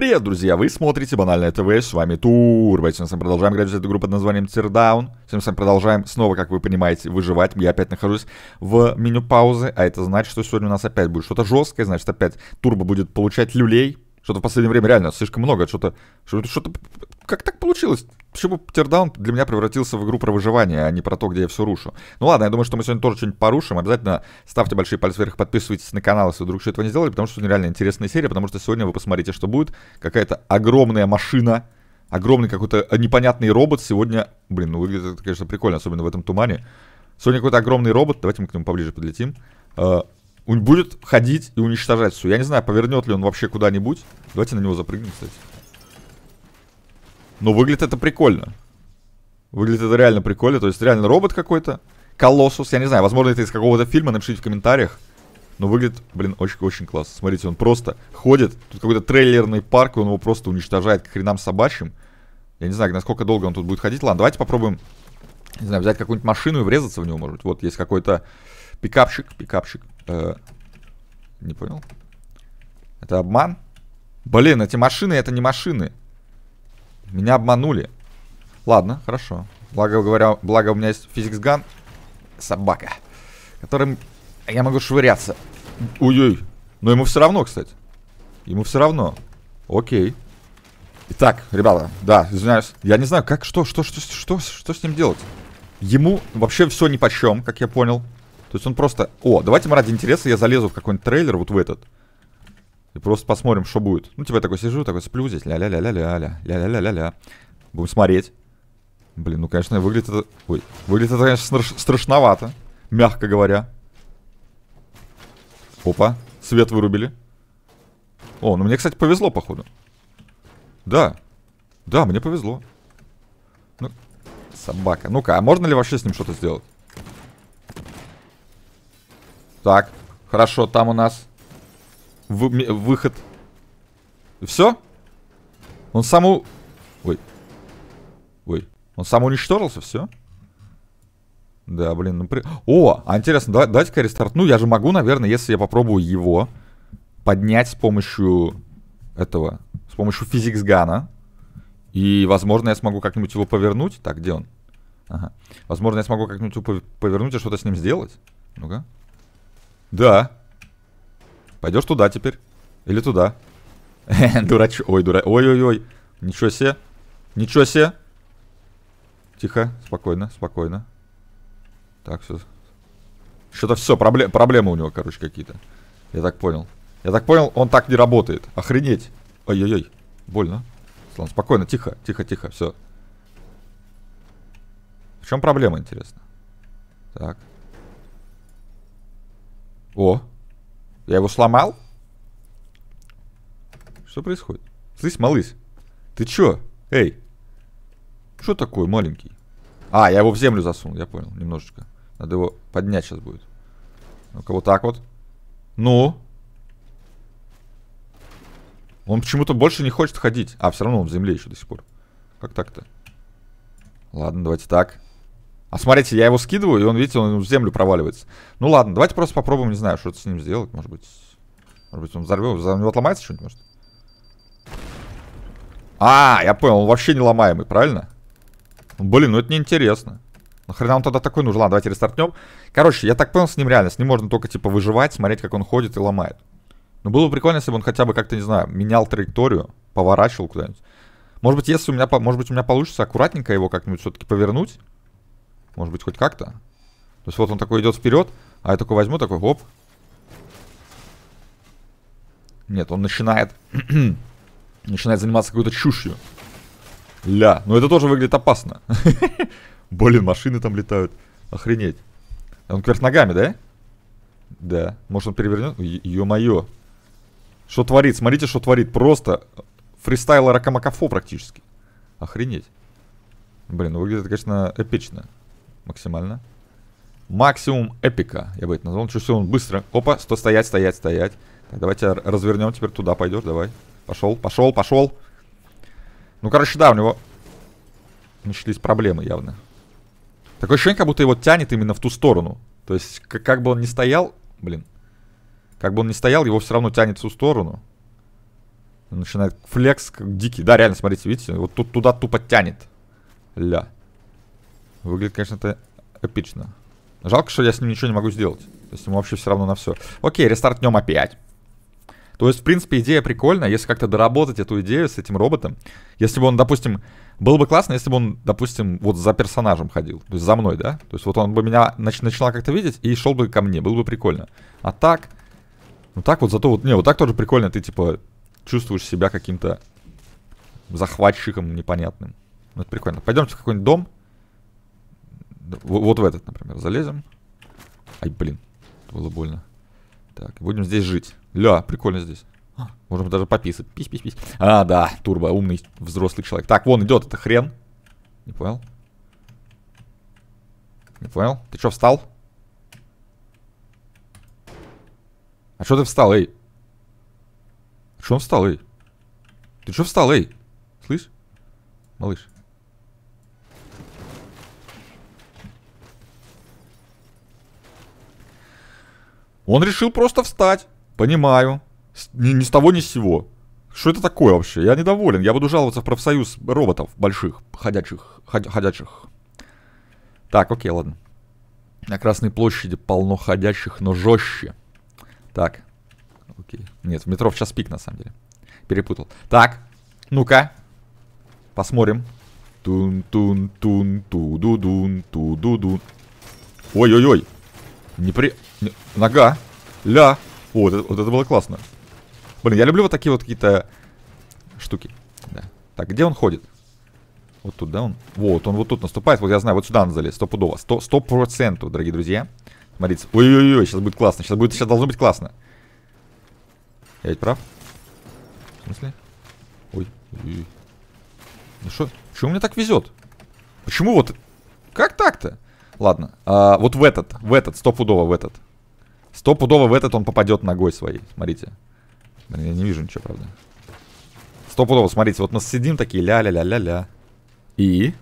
Привет, друзья! Вы смотрите Банальное ТВ, с вами Тур. Давайте мы с вами продолжаем играть в эту игру под названием Тирдаун. Сегодня мы с вами продолжаем снова, как вы понимаете, выживать. Я опять нахожусь в меню паузы, а это значит, что сегодня у нас опять будет что-то жесткое, значит, опять Турбо будет получать люлей. Что-то в последнее время реально слишком много, что-то... Что-то... Как так получилось? почему Птердаун для меня превратился в игру про выживание, а не про то, где я все рушу. Ну ладно, я думаю, что мы сегодня тоже что-нибудь порушим. Обязательно ставьте большие пальцы вверх, подписывайтесь на канал, если вдруг еще этого не сделали, потому что это реально интересная серия, потому что сегодня вы посмотрите, что будет. Какая-то огромная машина, огромный какой-то э, непонятный робот сегодня... Блин, ну выглядит это, конечно, прикольно, особенно в этом тумане. Сегодня какой-то огромный робот, давайте мы к нему поближе подлетим. Он э, будет ходить и уничтожать все. Я не знаю, повернет ли он вообще куда-нибудь. Давайте на него запрыгнем, кстати. Но ну, выглядит это прикольно. Выглядит это реально прикольно. То есть реально робот какой-то. Колоссус. Я не знаю, возможно, это из какого-то фильма. Напишите в комментариях. Но выглядит, блин, очень-очень классно. Смотрите, он просто ходит. Тут какой-то трейлерный парк, и он его просто уничтожает к хренам собачьим. Я не знаю, насколько долго он тут будет ходить. Ладно, давайте попробуем, не знаю, взять какую-нибудь машину и врезаться в него, может быть. Вот есть какой-то пикапчик. Пикапчик. Э, не понял. Это обман? Блин, эти машины, это не машины. Меня обманули. Ладно, хорошо. Благо говоря, благо у меня есть физикс-ган. Собака. Которым я могу швыряться. Ой-ой. Но ему все равно, кстати. Ему все равно. Окей. Итак, ребята, да, извиняюсь. Я не знаю, как, что, что, что, что, что с ним делать. Ему вообще все ни по чем, как я понял. То есть он просто... О, давайте мы ради интереса я залезу в какой-нибудь трейлер, вот в этот и просто посмотрим, что будет. Ну, типа я такой сижу, такой сплю здесь, ля-ля-ля-ля-ля-ля, ля-ля-ля-ля-ля. Будем смотреть. Блин, ну, конечно, выглядит это... Ой, выглядит это, конечно, страшновато, мягко говоря. Опа, свет вырубили. О, ну мне, кстати, повезло, походу. Да, да, мне повезло. Ну, собака. Ну-ка, а можно ли вообще с ним что-то сделать? Так, хорошо, там у нас вы, выход. Все? Он сам у... Ой. Ой. Он сам уничтожился, все? Да, блин, ну... При... О, а интересно, да, давайте-ка рестартну. Я же могу, наверное, если я попробую его поднять с помощью этого... С помощью физикс-гана. И, возможно, я смогу как-нибудь его повернуть. Так, где он? Ага. Возможно, я смогу как-нибудь его повернуть и что-то с ним сделать. Ну-ка. Да. Пойдешь туда теперь. Или туда. Дурач... Ой, дура... Ой-ой-ой. Ничего себе. Ничего себе. Тихо, спокойно, спокойно. Так, все. Что-то все, пробле... проблемы у него, короче, какие-то. Я так понял. Я так понял, он так не работает. Охренеть. Ой-ой-ой. Больно. Слон, спокойно, тихо, тихо, тихо, все. В чем проблема, интересно? Так. О, я его сломал? Что происходит? Слышь, малыш, ты чё? Эй, что такое маленький? А, я его в землю засунул, я понял, немножечко. Надо его поднять сейчас будет. Ну-ка, вот так вот. Ну? Он почему-то больше не хочет ходить. А, все равно он в земле еще до сих пор. Как так-то? Ладно, давайте так. А смотрите, я его скидываю, и он, видите, он в землю проваливается. Ну ладно, давайте просто попробуем, не знаю, что-то с ним сделать, может быть. Может быть, он взорвет, у него отломается что-нибудь, может? А, я понял, он вообще не ломаемый, правильно? Ну, блин, ну это неинтересно. Нахрена он тогда такой нужен? Ладно, давайте рестартнем. Короче, я так понял, с ним реально, с ним можно только, типа, выживать, смотреть, как он ходит и ломает. Но было бы прикольно, если бы он хотя бы как-то, не знаю, менял траекторию, поворачивал куда-нибудь. Может быть, если у меня, может быть, у меня получится аккуратненько его как-нибудь все-таки повернуть. Может быть, хоть как-то? То есть вот он такой идет вперед, а я такой возьму, такой хоп. Нет, он начинает... начинает заниматься какой-то чушью. Ля, ну это тоже выглядит опасно. Блин, машины там летают. Охренеть. Он кверх ногами, да? Да. Может он перевернет? Ё-моё. Что творит? Смотрите, что творит. Просто э, фристайл Ракамакафо практически. Охренеть. Блин, ну выглядит, конечно, эпично максимально. Максимум эпика, я бы это назвал. Чувствую, он быстро. Опа, сто стоять, стоять, стоять. Так, давайте развернем, теперь туда пойдешь, давай. Пошел, пошел, пошел. Ну, короче, да, у него начались проблемы явно. Такое ощущение, как будто его тянет именно в ту сторону. То есть, как, как бы он ни стоял, блин, как бы он ни стоял, его все равно тянет в ту сторону. Начинает флекс как дикий. Да, реально, смотрите, видите, вот тут туда тупо тянет. Ля. Выглядит, конечно, это эпично. Жалко, что я с ним ничего не могу сделать. То есть ему вообще все равно на все. Окей, рестартнем опять. То есть, в принципе, идея прикольная, если как-то доработать эту идею с этим роботом. Если бы он, допустим, было бы классно, если бы он, допустим, вот за персонажем ходил. То есть за мной, да? То есть вот он бы меня нач начинал как-то видеть и шел бы ко мне. Было бы прикольно. А так... Ну так вот, зато вот... Не, вот так тоже прикольно. Ты, типа, чувствуешь себя каким-то захватчиком непонятным. Ну, это прикольно. Пойдемте в какой-нибудь дом. Вот в этот, например, залезем. Ай, блин, было больно. Так, будем здесь жить. Ля, прикольно здесь. А, можем даже пописать. Пись, пись, пись. А, да, турбо, умный взрослый человек. Так, вон идет это хрен. Не понял. Не понял. Ты что, встал? А что ты встал, эй? Что он встал, эй? Ты что встал, эй? Слышь? Малыш. Он решил просто встать. Понимаю. С, ни, ни с того, ни с сего. Что это такое вообще? Я недоволен. Я буду жаловаться в профсоюз роботов больших, ходячих, ходя, ходячих. Так, окей, ладно. На Красной площади полно ходячих, но жестче. Так. Окей. Нет, в метро в час пик, на самом деле. Перепутал. Так. Ну-ка. Посмотрим. Тун-тун-тун, ту-ду-дун, ту-ду-дун. Ой-ой-ой. при Нога. Ля. О, вот это, вот это было классно. Блин, я люблю вот такие вот какие-то штуки. Да. Так, где он ходит? Вот тут, да, он? Вот, он вот тут наступает. Вот я знаю, вот сюда он залез. Стопудово. Сто, сто процентов, дорогие друзья. Смотрите. Ой-ой-ой, сейчас будет классно. Сейчас, будет, сейчас должно быть классно. Я ведь прав? В смысле? Ой. ой, ой. Ну что? Почему мне так везет? Почему вот... Как так-то? Ладно. А, вот в этот. В этот. Стопудово в этот. Стопудово в этот он попадет ногой своей. Смотрите. я не вижу ничего, правда. Стопудово, смотрите, вот мы сидим такие ля-ля-ля-ля-ля. И...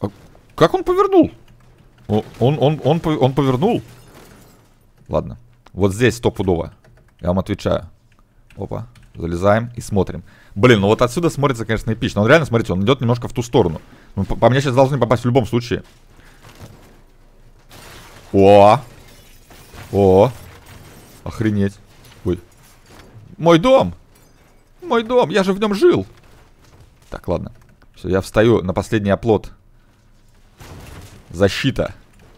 А как он повернул? Он, он, он, он, он повернул? Ладно. Вот здесь стопудово. Я вам отвечаю. Опа. Залезаем и смотрим. Блин, ну вот отсюда смотрится, конечно, эпично. Он реально, смотрите, он идет немножко в ту сторону. Ну, по, по мне сейчас должны попасть в любом случае. О! О! Охренеть. Ой. Мой дом! Мой дом! Я же в нем жил! Так, ладно. Все, я встаю на последний оплот. Защита.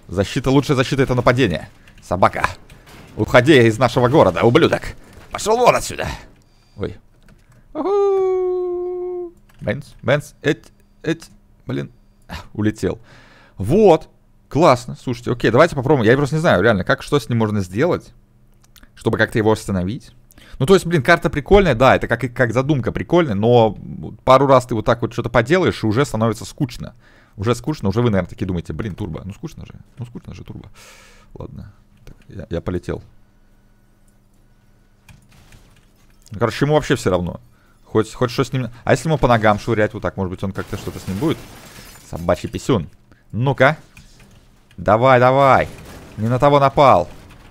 Защита, лучшая защита это нападение. Собака. Уходи из нашего города, ублюдок. Пошел вон отсюда. Ой. Бенс, Бенс, эть, эть. Блин, улетел. Вот. Классно, слушайте, окей, давайте попробуем. Я просто не знаю, реально, как, что с ним можно сделать, чтобы как-то его остановить. Ну, то есть, блин, карта прикольная, да, это как, как задумка прикольная, но пару раз ты вот так вот что-то поделаешь, и уже становится скучно. Уже скучно, уже вы, наверное, такие думаете, блин, турбо, ну скучно же, ну скучно же, турбо. Ладно, так, я, я полетел. Ну, короче, ему вообще все равно. Хоть, хоть что с ним... А если ему по ногам швырять вот так, может быть, он как-то что-то с ним будет? Собачий писюн. Ну-ка. Давай, давай. Не на того напал.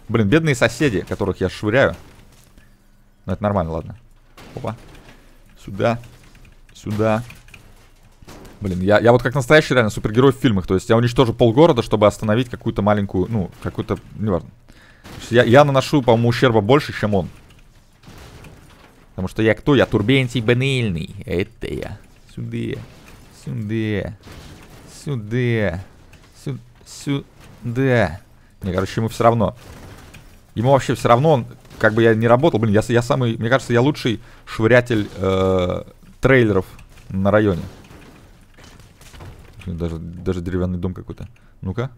Блин, бедные соседи, которых я швыряю. Но ну, это нормально, ладно. Опа. Сюда. Сюда. Блин, я, я вот как настоящий реально супергерой в фильмах. То есть я уничтожу полгорода, чтобы остановить какую-то маленькую, ну, какую-то, ну, неважно. Я, я наношу, по-моему, ущерба больше, чем он. Потому что я кто? Я турбентий банильный. Это я. Сюда. Сюда. Сюда сюда. Не, короче, ему все равно. Ему вообще все равно, он, как бы я не работал, блин, я, я самый, мне кажется, я лучший швырятель э, трейлеров на районе. Даже, даже деревянный дом какой-то. Ну-ка.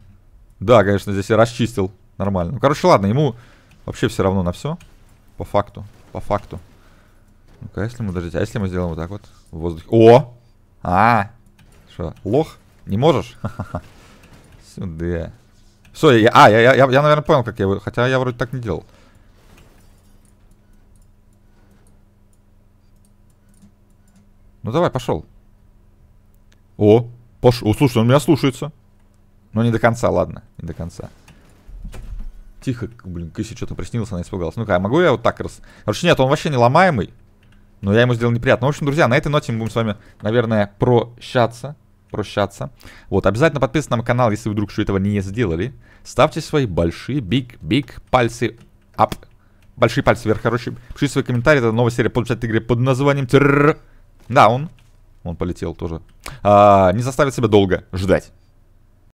Да, конечно, здесь я расчистил нормально. Ну, короче, ладно, ему вообще все равно на все. По факту, по факту. Ну-ка, если мы, подождите, а если мы сделаем вот так вот в воздухе? О! А! Что, лох? Не можешь? Сюда. Все, я, а, я, я, я, я, наверное, понял, как я... Хотя я вроде так не делал. Ну давай, пошел. О, пош... О, слушай, он меня слушается. Но не до конца, ладно, не до конца. Тихо, блин, Кыси что-то приснился, она испугалась. Ну-ка, а могу я вот так раз... Короче, нет, он вообще не ломаемый. Но я ему сделал неприятно. В общем, друзья, на этой ноте мы будем с вами, наверное, прощаться прощаться. Вот, обязательно подписывайтесь на мой канал, если вдруг что этого не сделали. Ставьте свои большие, биг, биг пальцы up. Большие пальцы вверх, короче. Пишите свои комментарии, это новая серия получать игры под названием Down. Он полетел тоже. А, не заставит себя долго ждать.